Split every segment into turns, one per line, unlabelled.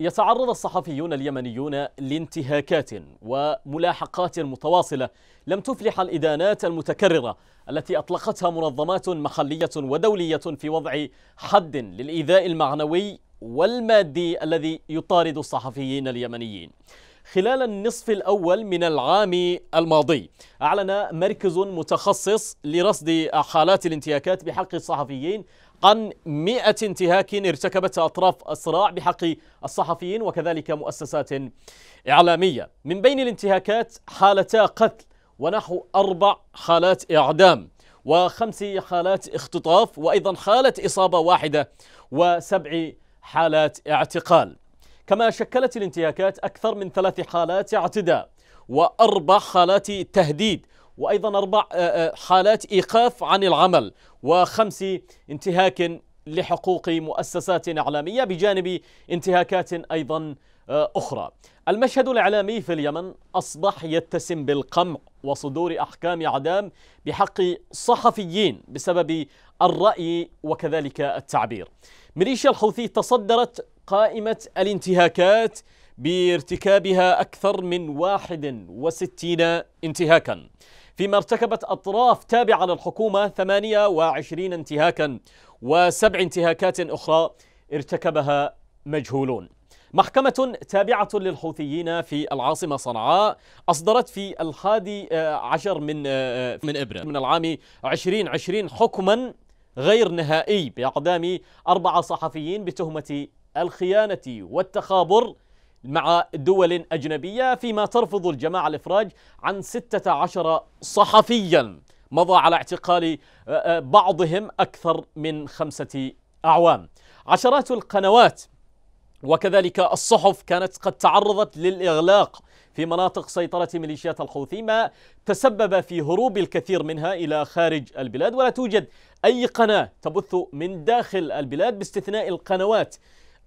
يتعرض الصحفيون اليمنيون لانتهاكات وملاحقات متواصلة لم تفلح الإدانات المتكررة التي أطلقتها منظمات محلية ودولية في وضع حد للإيذاء المعنوي والمادي الذي يطارد الصحفيين اليمنيين خلال النصف الأول من العام الماضي أعلن مركز متخصص لرصد حالات الانتهاكات بحق الصحفيين عن 100 انتهاك ارتكبت أطراف الصراع بحق الصحفيين وكذلك مؤسسات إعلامية من بين الانتهاكات حالتا قتل ونحو أربع حالات إعدام وخمس حالات اختطاف وأيضا حالة إصابة واحدة وسبع حالات اعتقال كما شكلت الانتهاكات أكثر من ثلاث حالات اعتداء وأربع حالات تهديد وأيضا أربع آه، آه، حالات إيقاف عن العمل وخمس انتهاك لحقوق مؤسسات إعلامية بجانب انتهاكات أيضا أخرى المشهد الإعلامي في اليمن أصبح يتسم بالقمع وصدور أحكام إعدام بحق صحفيين بسبب الرأي وكذلك التعبير ميليشيا الحوثي تصدرت قائمة الانتهاكات بارتكابها أكثر من 61 انتهاكا فيما ارتكبت أطراف تابعة للحكومة 28 انتهاكا وسبع انتهاكات أخرى ارتكبها مجهولون محكمة تابعة للحوثيين في العاصمة صنعاء أصدرت في الحادي آه، عشر من آه، آه، من إبريل من العام 2020 حكما غير نهائي بإعدام أربعة صحفيين بتهمة الخيانة والتخابر مع دول أجنبية فيما ترفض الجماعة الإفراج عن 16 صحفيا مضى على اعتقال بعضهم أكثر من خمسة أعوام عشرات القنوات وكذلك الصحف كانت قد تعرضت للإغلاق في مناطق سيطرة ميليشيات الحوثي ما تسبب في هروب الكثير منها إلى خارج البلاد ولا توجد أي قناة تبث من داخل البلاد باستثناء القنوات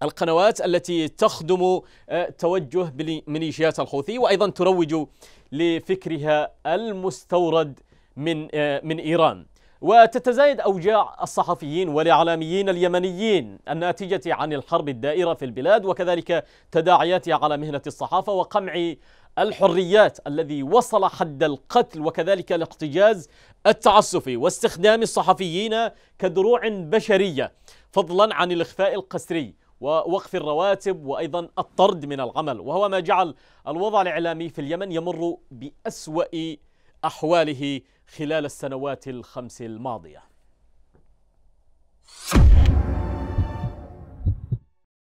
القنوات التي تخدم آه، توجه ميليشيات الحوثي وأيضا تروج لفكرها المستورد من آه، من إيران وتتزايد أوجاع الصحفيين والإعلاميين اليمنيين الناتجة عن الحرب الدائرة في البلاد وكذلك تداعياتها على مهنة الصحافة وقمع الحريات الذي وصل حد القتل وكذلك الاقتجاز التعسفي واستخدام الصحفيين كدروع بشرية فضلا عن الإخفاء القسري ووقف الرواتب وأيضا الطرد من العمل وهو ما جعل الوضع الإعلامي في اليمن يمر بأسوأ أحواله خلال السنوات الخمس الماضية